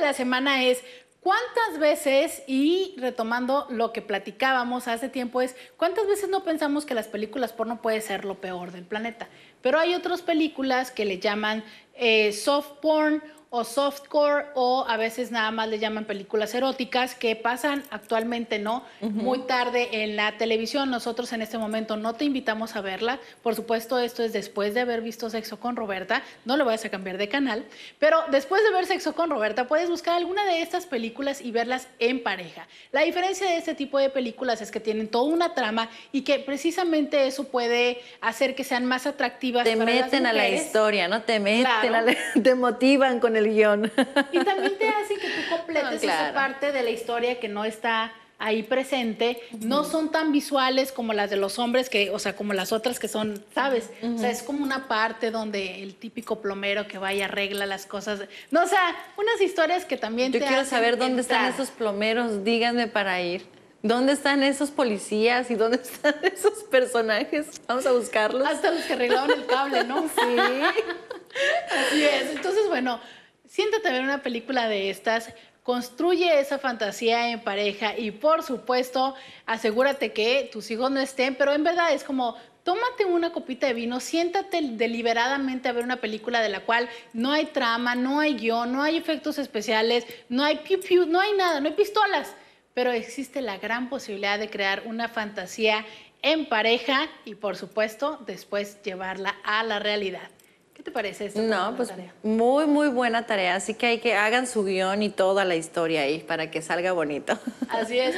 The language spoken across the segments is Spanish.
de la semana es ¿Cuántas veces, y retomando lo que platicábamos hace tiempo, es cuántas veces no pensamos que las películas porno puede ser lo peor del planeta? Pero hay otras películas que le llaman eh, soft porn o softcore o a veces nada más le llaman películas eróticas que pasan actualmente, ¿no? Muy tarde en la televisión. Nosotros en este momento no te invitamos a verla. Por supuesto, esto es después de haber visto Sexo con Roberta. No lo vayas a cambiar de canal. Pero después de ver Sexo con Roberta, puedes buscar alguna de estas películas y verlas en pareja. La diferencia de este tipo de películas es que tienen toda una trama y que precisamente eso puede hacer que sean más atractivas. Te meten a la historia, ¿no? Te meten, a la, te motivan con el guión. Y también te hace que tú completes esa parte de la historia que no está ahí presente, no son tan visuales como las de los hombres, que, o sea, como las otras que son, ¿sabes? O sea, es como una parte donde el típico plomero que va y arregla las cosas. No, o sea, unas historias que también... Yo quiero saber dónde están esos plomeros, díganme para ir. ¿Dónde están esos policías y dónde están esos personajes? Vamos a buscarlos. Hasta los que arreglaron el cable, ¿no? sí. Así es. Entonces, bueno, siéntate a ver una película de estas, construye esa fantasía en pareja y por supuesto asegúrate que tus hijos no estén, pero en verdad es como tómate una copita de vino, siéntate deliberadamente a ver una película de la cual no hay trama, no hay guión, no hay efectos especiales, no hay piu piu, no hay nada, no hay pistolas, pero existe la gran posibilidad de crear una fantasía en pareja y por supuesto después llevarla a la realidad. ¿Qué te parece esto? No, pues muy, muy buena tarea. Así que hay que hagan su guión y toda la historia ahí para que salga bonito. Así es.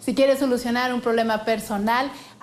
Si quieres solucionar un problema personal,